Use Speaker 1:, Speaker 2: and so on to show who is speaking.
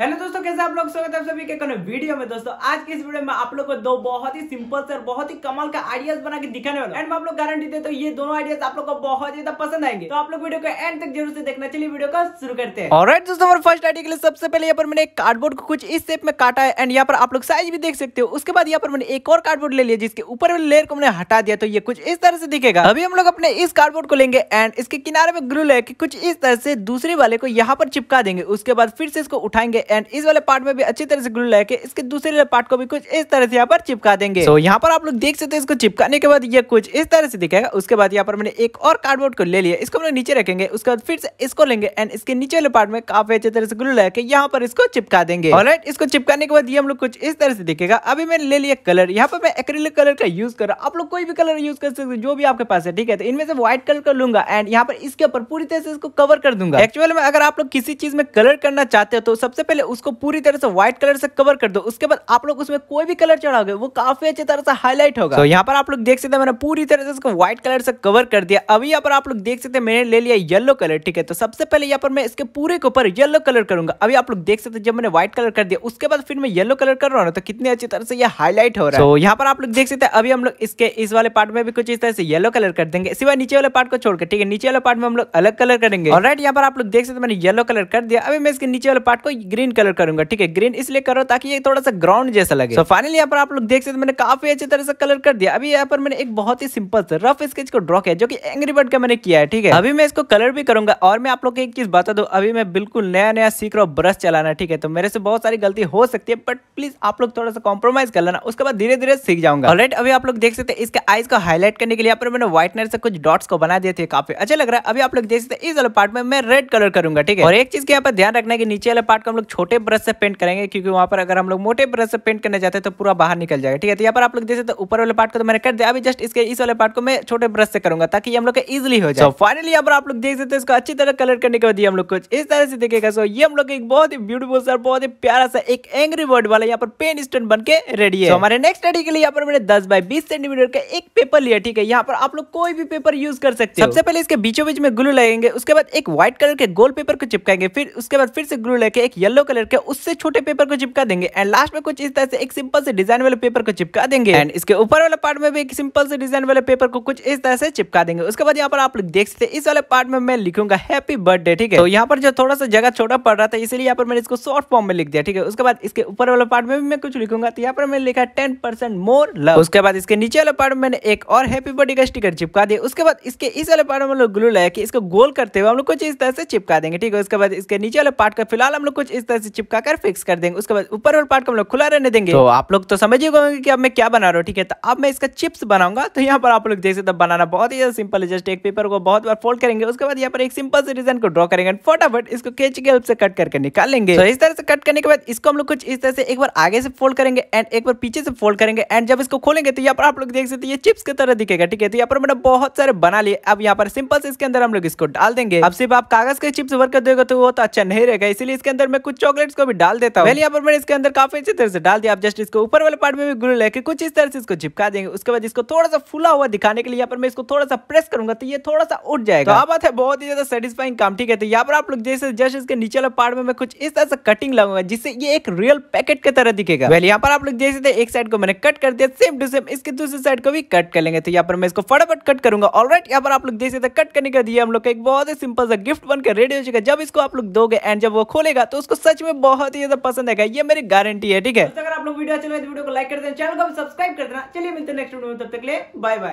Speaker 1: hello दोस्तों कैसे आप लोग स्वागत है आप सभी के कने वीडियो में दोस्तों आज की इस वीडियो में आप लोग को दो बहुत ही सिंपल से और बहुत ही कमाल का आइडियाज बना के दिखाने वाला एंड आप लोग गारंटी देता तो ये दोनों आइडियाज आप लोग को बहुत ज्यादा पसंद आएंगे तो आप लोग वीडियो को एंड तक जरूर से देखना चलिए वीडियो को शुरू करते हैं और right, दोस्तों फर्स्ट आइडिया के लिए सबसे पहले यहाँ पर मैंने कार्डबोर्ड को कुछ इस शेप में काटा है एंड यहाँ पर आप लोग साइज भी देख सकते हो उसके बाद यहाँ पर मैंने एक और कार्डबोर्ड ले लिया जिसके ऊपर वाले लेयर को मैंने हटा दिया तो ये कुछ इस तरह से दिखेगा अभी हम लोग अपने इस कार्डबोर्ड को लेंगे एंड इसके किनारे में ग्रू है कुछ इस तरह से दूसरे वाले को यहाँ पर चिपका देंगे उसके बाद फिर से इसको उठाएंगे एंड इस वाले पार्ट में भी अच्छी तरह से ग्लू लगा के इसके दूसरे वाले पार्ट को भी कुछ इस तरह से यहाँ पर चिपका देंगे तो so, यहाँ पर आप लोग देख सकते हैं इसको चिपकाने के बाद ये कुछ इस तरह से दिखेगा उसके बाद यहाँ पर मैंने एक और कार्डबोर्ड को ले लिया इसको हम लोग नीचे रखेंगे उसके बाद फिर से इसको लेंगे एंड इसके नीचे वाले पार्ट में काफी अच्छी तरह से ग्लू लगा के यहाँ पर इसको चिपका देंगे और इसको चिपकाने के बाद ये हम लोग कुछ इस तरह से दिखेगा अभी मैंने ले लिया कलर यहाँ पर मैं एक्रिलिक कलर का यूज कर रहा आप लोग कोई भी कलर यूज कर सकते जो भी आपके पास है ठीक है तो इनमें से व्हाइट कलर कर लूंगा एंड यहाँ पर इसके ऊपर पूरी तरह से इसको कवर कर दूंगा एक्चुअल में अगर आप लोग किसी चीज में कलर करना चाहते हो तो सबसे पहले उसको पूरी तरह से व्हाइट कलर से कवर कर दो उसके बाद आप लोग उसमें कोई भी कलर चढ़ाओगे वो काफी अच्छी तरह से हाईलाइट होगा तो यहाँ पर आप लोग देख सकते हैं मैंने पूरी तरह से इसको व्हाइट कलर से कवर कर दिया अभी यहाँ पर आप लोग देख सकते हैं मैंने ले लिया येलो कलर ठीक है तो सबसे पहले यहाँ पर मैं इसके पूरे के ऊपर येलो कलर करूंगा अभी आप लोग देख सकते हैं जब मैंने व्हाइट कलर कर दिया उसके बाद फिर मैं येलो कलर कर रहा हूँ तो कितनी अच्छी तरह से यह हाईलाइट हो रहा है यहाँ पर आप लोग देख सकते हैं अभी हम लोग इसके इस वाले पार्ट में भी कुछ इस तरह से येलो कलर कर देंगे सिवाय नीचे वाले पार्ट को छोड़कर ठीक है नीचे वाले पार्ट में हम लोग अलग कलर करेंगे और राइट यहाँ पर आप लोग देख सकते मैंने येलो कलर कर दिया अभी मैं इसके नीचे वाले पार्ट को ग्रीन ग्रीन कलर करूंगा ठीक है ग्रीन इसलिए कर रहा हूँ ताकि ये थोड़ा सा ग्राउंड जैसा लगे so, फाइनली यहाँ पर आप लोग देख सकते मैंने काफी अच्छी तरह से कलर कर दिया अभी यहाँ पर मैंने एक बहुत ही सिंपल से रफ स्केच को ड्रॉ किया जो की एंग्री बर्ड का मैंने किया है ठीक है अभी मैं इसको कलर भी करूंगा और मैं आप लोग एक चीज बता दू अभी मैं बिल्कुल नया नया सीख रहा हूँ ब्रश चलाना ठीक है तो मेरे से बहुत सारी गलती हो सकती है बट प्लीज आप लोग थोड़ा सा कॉम्प्रोमाइज कर लेना उसके बाद धीरे धीरे सीख जाऊंगा राइट अभी आप लोग देख सकते इसके आईज को हाईलाइट करने के लिए पर मैंने व्हाइटनर से कुछ डॉट्स को बना दिए थे काफी अच्छा लग रहा है अभी आप लोग देख सकते हैं इस वाले पार्ट में मैं रेड कलर करूंगा ठीक है और एक चीज के यहाँ पर ध्यान रखना है कि नीचे वाले पार्ट को हम लोग छोटे ब्रश से पेंट करेंगे क्योंकि वहाँ पर अगर हम लोग मोटे ब्रश से पेंट करने जाते हैं तो पूरा बाहर निकल जाएगा ठीक है तो यहाँ पर आप लोग देख सकते तो ऊपर वाले पार्ट को तो मैंने कर दिया अभी जस्ट इसके इस वाले पार्ट को मैं छोटे ब्रश से करूंगा ताकि हम लोग इजिली हो जाए फाइनली यहाँ पर आप लोग देख सकते इसको अच्छी तरह कलर करने के बाद हम लोग कुछ इस तरह से देखेगा सो ये हम लोग एक बहुत ही ब्यूटीफुल सर बहुत ही प्यारा सा एक एंग्री वर्ड वाला यहाँ पर पेन स्टैंड बन के रेडी है हमारे नेक्स्ट स्टडी के लिए यहाँ पर मैंने दस बाई बीस सेंटीमीटर का एक पेपर लिया ठीक है यहाँ पर आप लोग कोई भी पेपर यूज कर सकते हैं सबसे पहले इसके बीचों बीच में ग्लू लगेंगे उसके बाद एक व्हाइट कलर के गोल पेपर को चिपकाएंगे फिर उसके बाद फिर से ग्लू लेके एक येलो कलर के उससे छोटे पेपर को चिपका देंगे एंड लास्ट में कुछ इस तरह से एक सिंपल से डिजाइन वाले पेपर को चिपका देंगे एंड इसके ऊपर वाले पार्ट में भी एक सिंपल से डिजाइन वाले पेपर को कुछ इस तरह से चिपका देंगे उसके बाद यहाँ पर आप लोग देख सकते इस वाले पार्ट में मैं लिखूंगा हैप्पी बर्थडे ठीक है तो यहाँ पर जो थोड़ा सा जगह छोटा पड़ रहा था इसलिए यहाँ पर मैंने इसको शॉर्ट फॉर्म में लिख दिया ठीक है उसके बाद इसके ऊपर वाले पार्ट में भी मैं कुछ लिखूंगा तो यहाँ पर मैंने लिखा टेन परसेंट मोर लव उसके बाद इसके नीचे वाले पार्ट में मैंने एक और हैप्पी बर्थडे का स्टिकर चिपका दिया उसके बाद इसके इस वाले पार्ट में ग्लू लगा कि इसको गोल करते हुए हम लोग कुछ इस तरह से चिपका देंगे ठीक है उसके बाद इसके नीचे वाले पार्ट का फिलहाल हम लोग कुछ इस तरह तरह से चिपका कर फिक्स कर देंगे उसके बाद ऊपर वाले पार्ट को हम लोग खुला रहने देंगे तो आप लोग तो समझ ही होंगे कि अब मैं क्या बना रहा हूँ ठीक है तो अब मैं इसका चिप्स बनाऊंगा तो यहाँ पर आप लोग देख सकते बनाना बहुत ही ज्यादा सिंपल है जस्ट एक पेपर को बहुत बार फोल्ड करेंगे उसके बाद यहाँ पर एक सिंपल से डिजाइन को ड्रॉ करेंगे फटाफट इसको कैच के हेल्प से कट करके निकाल लेंगे तो इस तरह से कट करने के बाद इसको हम लोग कुछ इस तरह से एक बार आगे से फोल्ड करेंगे एंड एक बार पीछे से फोल्ड करेंगे एंड जब इसको खोलेंगे तो यहाँ पर आप लोग देख सकते ये चिप्स की तरह दिखेगा ठीक है तो यहाँ पर मैंने बहुत सारे बना लिए अब यहाँ पर सिंपल से इसके अंदर हम लोग इसको डाल देंगे अब सिर्फ आप कागज के चिप्स वर्क कर देगा तो वो तो अच्छा नहीं रहेगा इसलिए इसके अंदर मैं कुछ चॉकलेट्स को भी डाल देता हूँ यहाँ पर मैंने इसके अंदर काफी अच्छी तरह से डाल दिया आप जस्ट इसको ऊपर वाले पार्ट में भी ग्लू लेके कुछ इस तरह से इसको चिपका देंगे उसके बाद इसको थोड़ा सा फुला हुआ दिखाने के लिए यहाँ पर मैं इसको थोड़ा सा प्रेस करूंगा तो ये थोड़ा सा उठ जाएगा तो बात है बहुत ही ज्यादा सेटिस्फाइंग काम ठीक है तो यहाँ पर आप लोग जैसे जस्ट इसके नीचे वाले पार्ट में कुछ इस तरह से कटिंग लगाऊंगा जिससे ये एक रियल पैकेट की तरह दिखेगा वेल यहाँ पर आप लोग जैसे एक साइड को मैंने कट कर दिया सेम टू सेम इसके दूसरे साइड को भी कट कर लेंगे तो यहाँ पर मैं इसको फटाफट कट करूंगा और राइट यहाँ पर आप लोग जैसे कट करने का दिया हम लोग का एक बहुत ही सिंपल सा गिफ्ट बनकर रेडी हो चुका जब इसको आप लोग दोगे एंड जब वो खोलेगा तो उसको सच में बहुत ही ज्यादा पसंद है ये मेरी गारंटी है ठीक है तो अगर आप लोग वीडियो अच्छी लगे तो वीडियो को लाइक कर देना चैनल को सब्सक्राइब कर देना चलिए मिलते हैं नेक्स्ट वीडियो में तब तक ले बाय बाय